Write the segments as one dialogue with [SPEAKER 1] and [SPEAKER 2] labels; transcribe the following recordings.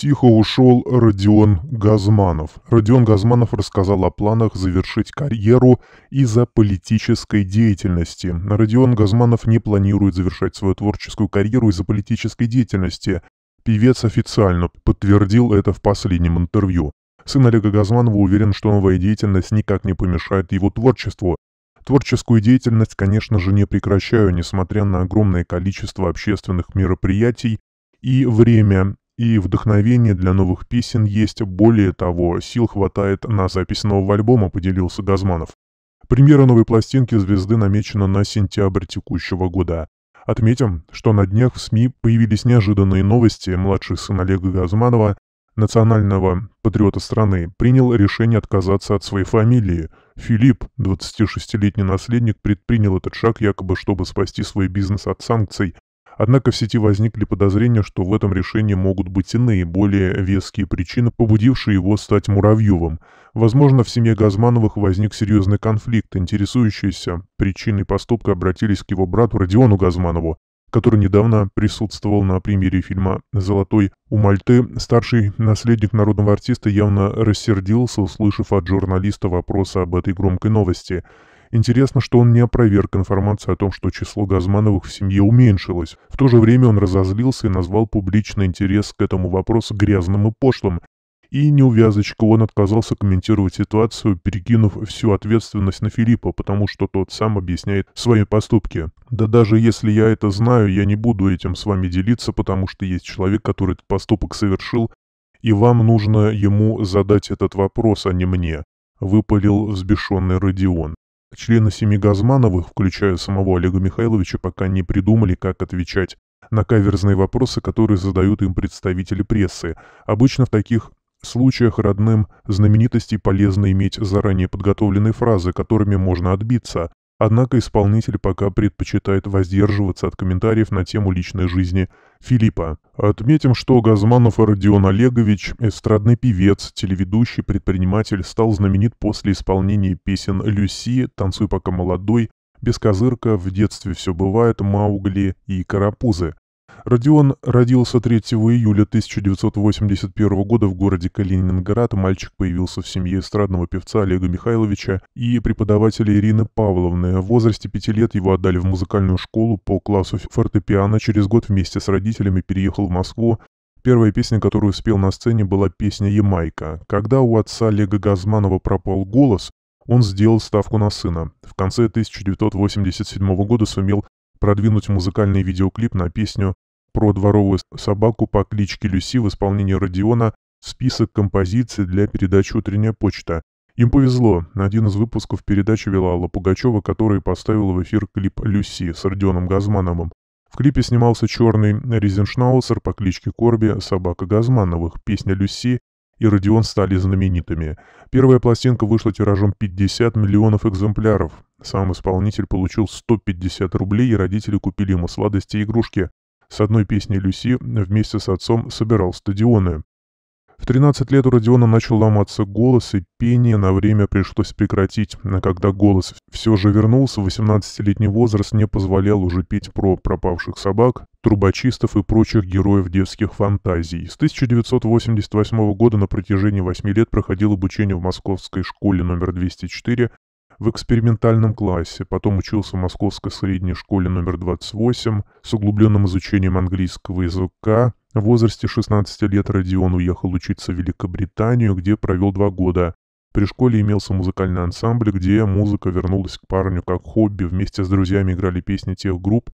[SPEAKER 1] Тихо ушел Родион Газманов. Родион Газманов рассказал о планах завершить карьеру из-за политической деятельности. Родион Газманов не планирует завершать свою творческую карьеру из-за политической деятельности. Певец официально подтвердил это в последнем интервью. Сын Олега Газманова уверен, что новая деятельность никак не помешает его творчеству. Творческую деятельность, конечно же, не прекращаю, несмотря на огромное количество общественных мероприятий и время, и вдохновение для новых песен есть. Более того, сил хватает на запись нового альбома, поделился Газманов. Премьера новой пластинки «Звезды» намечена на сентябрь текущего года. Отметим, что на днях в СМИ появились неожиданные новости. Младший сын Олега Газманова, национального патриота страны, принял решение отказаться от своей фамилии. Филипп, 26-летний наследник, предпринял этот шаг якобы, чтобы спасти свой бизнес от санкций, Однако в сети возникли подозрения, что в этом решении могут быть иные, более веские причины, побудившие его стать Муравьевым. Возможно, в семье Газмановых возник серьезный конфликт. Интересующиеся причиной поступка обратились к его брату Родиону Газманову, который недавно присутствовал на премьере фильма «Золотой у Мальты». Старший наследник народного артиста явно рассердился, услышав от журналиста вопросы об этой громкой новости – Интересно, что он не опроверг информацию о том, что число Газмановых в семье уменьшилось. В то же время он разозлился и назвал публичный интерес к этому вопросу грязным и пошлым. И неувязочка он отказался комментировать ситуацию, перекинув всю ответственность на Филиппа, потому что тот сам объясняет свои поступки. «Да даже если я это знаю, я не буду этим с вами делиться, потому что есть человек, который этот поступок совершил, и вам нужно ему задать этот вопрос, а не мне», — выпалил взбешенный Родион. Члены семьи Газмановых, включая самого Олега Михайловича, пока не придумали, как отвечать на каверзные вопросы, которые задают им представители прессы. Обычно в таких случаях родным знаменитостей полезно иметь заранее подготовленные фразы, которыми можно отбиться. Однако исполнитель пока предпочитает воздерживаться от комментариев на тему личной жизни Филиппа. Отметим, что Газманов Родион Олегович, эстрадный певец, телеведущий, предприниматель, стал знаменит после исполнения песен «Люси», «Танцуй пока молодой», «Бескозырка», «В детстве все бывает», «Маугли» и «Карапузы». Родион родился 3 июля 1981 года в городе Калининград. Мальчик появился в семье эстрадного певца Олега Михайловича и преподавателя Ирины Павловны. В возрасте 5 лет его отдали в музыкальную школу по классу фортепиано. Через год вместе с родителями переехал в Москву, Первая песня, которую спел на сцене, была песня «Ямайка». Когда у отца Олега Газманова пропал голос, он сделал ставку на сына. В конце 1987 года сумел продвинуть музыкальный видеоклип на песню про дворовую собаку по кличке Люси в исполнении Родиона список композиций для передачи «Утренняя почта». Им повезло, один из выпусков передачи вела Алла Пугачева, которая поставила в эфир клип «Люси» с Родионом Газмановым. В клипе снимался черный Резеншнаусер по кличке Корби, собака Газмановых, песня «Люси» и Родион стали знаменитыми. Первая пластинка вышла тиражом 50 миллионов экземпляров. Сам исполнитель получил 150 рублей, и родители купили ему сладости и игрушки. С одной песней Люси вместе с отцом собирал стадионы. В 13 лет у Родиона начал ломаться голос, и пение на время пришлось прекратить. А когда голос все же вернулся, 18-летний возраст не позволял уже петь про пропавших собак, трубочистов и прочих героев детских фантазий. С 1988 года на протяжении 8 лет проходил обучение в московской школе номер 204 в экспериментальном классе, потом учился в Московской средней школе номер 28 с углубленным изучением английского языка. В возрасте 16 лет Родион уехал учиться в Великобританию, где провел два года. При школе имелся музыкальный ансамбль, где музыка вернулась к парню как хобби, вместе с друзьями играли песни тех групп,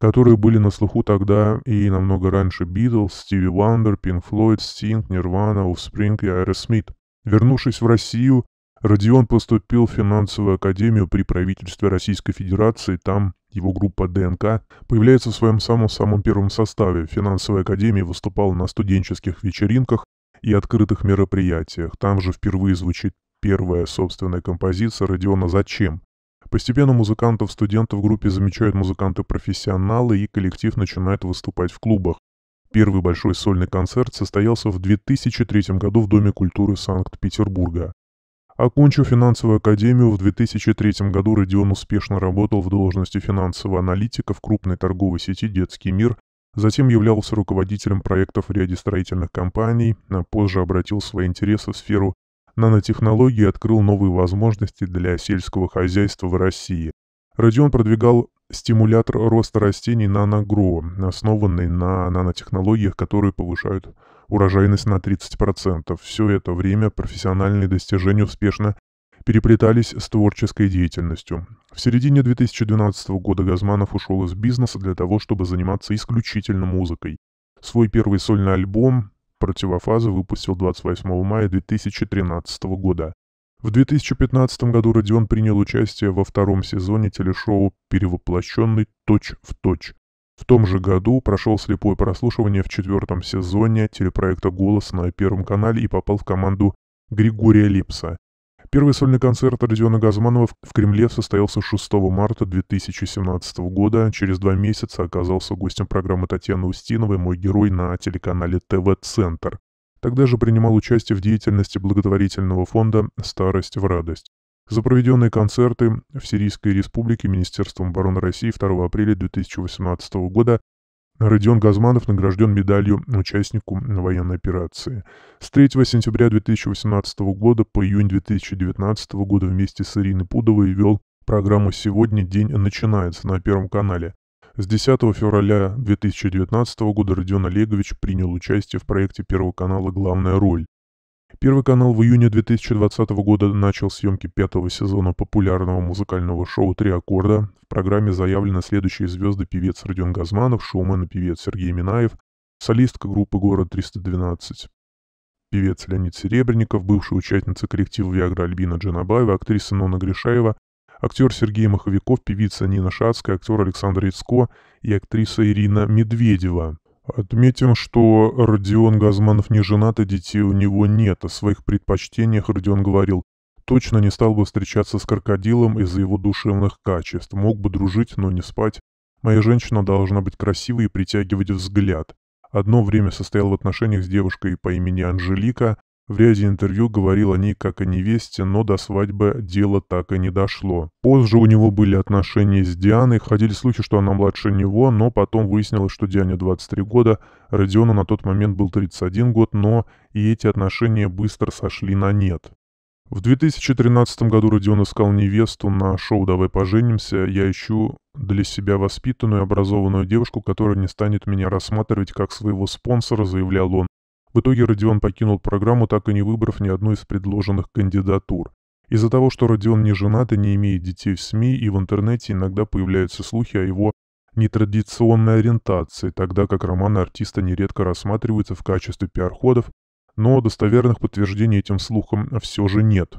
[SPEAKER 1] которые были на слуху тогда и намного раньше Битлз, Стиви Вандер, Пин Флойд, Стинг, Нирвана, Offspring и Смит. Вернувшись в Россию, Родион поступил в финансовую академию при правительстве Российской Федерации. Там его группа ДНК появляется в своем самом-самом первом составе. В финансовой академии выступал на студенческих вечеринках и открытых мероприятиях. Там же впервые звучит первая собственная композиция Родиона «Зачем?». Постепенно музыкантов-студентов в группе замечают музыканты-профессионалы, и коллектив начинает выступать в клубах. Первый большой сольный концерт состоялся в 2003 году в Доме культуры Санкт-Петербурга. Окончив финансовую академию, в 2003 году Родион успешно работал в должности финансового аналитика в крупной торговой сети «Детский мир», затем являлся руководителем проектов в ряде строительных компаний, а позже обратил свои интересы в сферу нанотехнологий и открыл новые возможности для сельского хозяйства в России. Родион продвигал стимулятор роста растений наногро, основанный на нанотехнологиях, которые повышают урожайность на 30%. Все это время профессиональные достижения успешно переплетались с творческой деятельностью. В середине 2012 года Газманов ушел из бизнеса для того, чтобы заниматься исключительно музыкой. Свой первый сольный альбом «Противофаза» выпустил 28 мая 2013 года. В 2015 году Родион принял участие во втором сезоне телешоу «Перевоплощенный точь в точь», в том же году прошел слепое прослушивание в четвертом сезоне телепроекта «Голос» на Первом канале и попал в команду Григория Липса. Первый сольный концерт Родиона Газманова в Кремле состоялся 6 марта 2017 года. Через два месяца оказался гостем программы Татьяны Устиновой «Мой герой» на телеканале ТВ-центр. Тогда же принимал участие в деятельности благотворительного фонда «Старость в радость» за проведенные концерты в Сирийской республике Министерством обороны России 2 апреля 2018 года Родион Газманов награжден медалью участнику военной операции. С 3 сентября 2018 года по июнь 2019 года вместе с Ириной Пудовой вел программу «Сегодня день начинается» на Первом канале. С 10 февраля 2019 года Родион Олегович принял участие в проекте Первого канала «Главная роль». Первый канал в июне 2020 года начал съемки пятого сезона популярного музыкального шоу «Три аккорда». В программе заявлены следующие звезды певец Родион Газманов, шоумен и певец Сергей Минаев, солистка группы «Город 312». Певец Леонид Серебренников, бывшая участница коллектива «Виагра» Альбина Джанабаева, актриса Нона Гришаева, актер Сергей Маховиков, певица Нина Шацкая, актер Александр Яцко и актриса Ирина Медведева – Отметим, что Родион Газманов не женат, и детей у него нет. О своих предпочтениях Родион говорил, точно не стал бы встречаться с крокодилом из-за его душевных качеств. Мог бы дружить, но не спать. Моя женщина должна быть красивой и притягивать взгляд. Одно время состоял в отношениях с девушкой по имени Анжелика, в ряде интервью говорил о ней как о невесте, но до свадьбы дело так и не дошло. Позже у него были отношения с Дианой, ходили слухи, что она младше него, но потом выяснилось, что Диане 23 года, Родиону на тот момент был 31 год, но и эти отношения быстро сошли на нет. В 2013 году Родион искал невесту на шоу «Давай поженимся». Я ищу для себя воспитанную и образованную девушку, которая не станет меня рассматривать как своего спонсора, заявлял он. В итоге Родион покинул программу, так и не выбрав ни одной из предложенных кандидатур. Из-за того, что Родион не женат и не имеет детей в СМИ и в интернете, иногда появляются слухи о его нетрадиционной ориентации, тогда как романы артиста нередко рассматриваются в качестве пиар-ходов, но достоверных подтверждений этим слухам все же нет.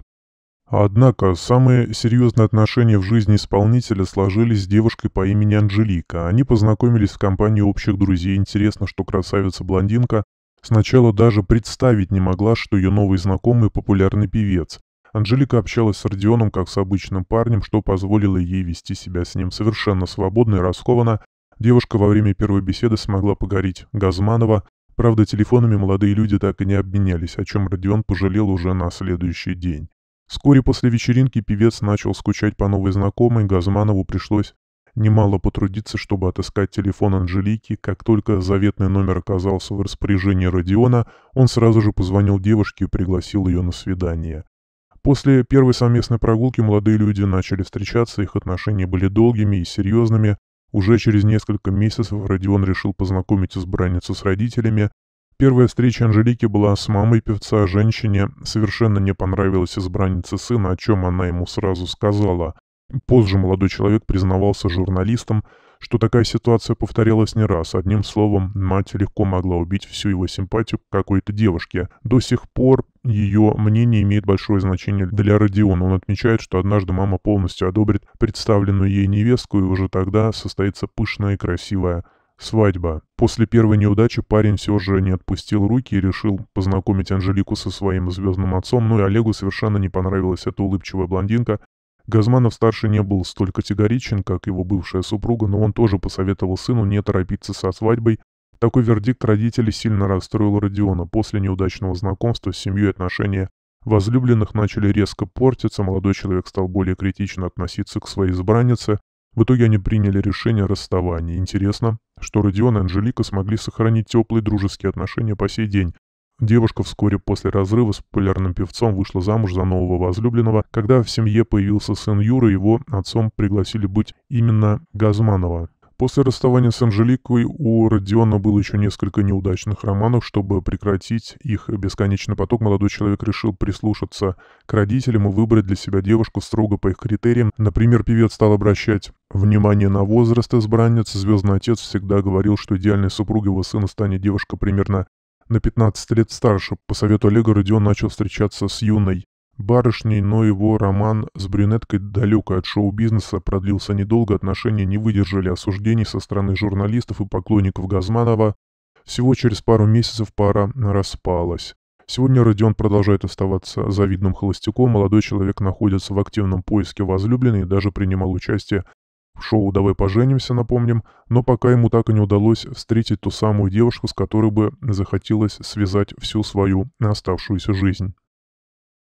[SPEAKER 1] Однако, самые серьезные отношения в жизни исполнителя сложились с девушкой по имени Анжелика. Они познакомились в компании общих друзей. Интересно, что красавица-блондинка Сначала даже представить не могла, что ее новый знакомый популярный певец. Анжелика общалась с Родионом как с обычным парнем, что позволило ей вести себя с ним совершенно свободно и раскованно. Девушка во время первой беседы смогла погореть Газманова. Правда, телефонами молодые люди так и не обменялись, о чем Родион пожалел уже на следующий день. Вскоре после вечеринки певец начал скучать по новой знакомой, Газманову пришлось немало потрудиться, чтобы отыскать телефон Анжелики. Как только заветный номер оказался в распоряжении Родиона, он сразу же позвонил девушке и пригласил ее на свидание. После первой совместной прогулки молодые люди начали встречаться, их отношения были долгими и серьезными. Уже через несколько месяцев Родион решил познакомить избранницу с родителями. Первая встреча Анжелики была с мамой певца, а женщине совершенно не понравилась избранница сына, о чем она ему сразу сказала. Позже молодой человек признавался журналистам, что такая ситуация повторялась не раз. Одним словом, мать легко могла убить всю его симпатию к какой-то девушке. До сих пор ее мнение имеет большое значение для Родиона. Он отмечает, что однажды мама полностью одобрит представленную ей невестку, и уже тогда состоится пышная и красивая свадьба. После первой неудачи парень все же не отпустил руки и решил познакомить Анжелику со своим звездным отцом, но ну и Олегу совершенно не понравилась эта улыбчивая блондинка, Газманов-старший не был столь категоричен, как его бывшая супруга, но он тоже посоветовал сыну не торопиться со свадьбой. Такой вердикт родителей сильно расстроил Родиона. После неудачного знакомства с семьей отношения возлюбленных начали резко портиться, молодой человек стал более критично относиться к своей избраннице. В итоге они приняли решение расставания. Интересно, что Родион и Анжелика смогли сохранить теплые дружеские отношения по сей день, Девушка вскоре после разрыва с популярным певцом вышла замуж за нового возлюбленного. Когда в семье появился сын Юра, его отцом пригласили быть именно Газманова. После расставания с Анжеликой у Родиона было еще несколько неудачных романов. Чтобы прекратить их бесконечный поток, молодой человек решил прислушаться к родителям и выбрать для себя девушку строго по их критериям. Например, певец стал обращать внимание на возраст избранниц. Звездный отец всегда говорил, что идеальной супругой его сына станет девушка примерно на 15 лет старше, по совету Олега Родион начал встречаться с юной барышней, но его роман с брюнеткой далекой от шоу-бизнеса продлился недолго, отношения не выдержали осуждений со стороны журналистов и поклонников Газманова. Всего через пару месяцев пара распалась. Сегодня Родион продолжает оставаться завидным холостяком, молодой человек находится в активном поиске возлюбленной и даже принимал участие в шоу «Давай поженимся», напомним, но пока ему так и не удалось встретить ту самую девушку, с которой бы захотелось связать всю свою оставшуюся жизнь.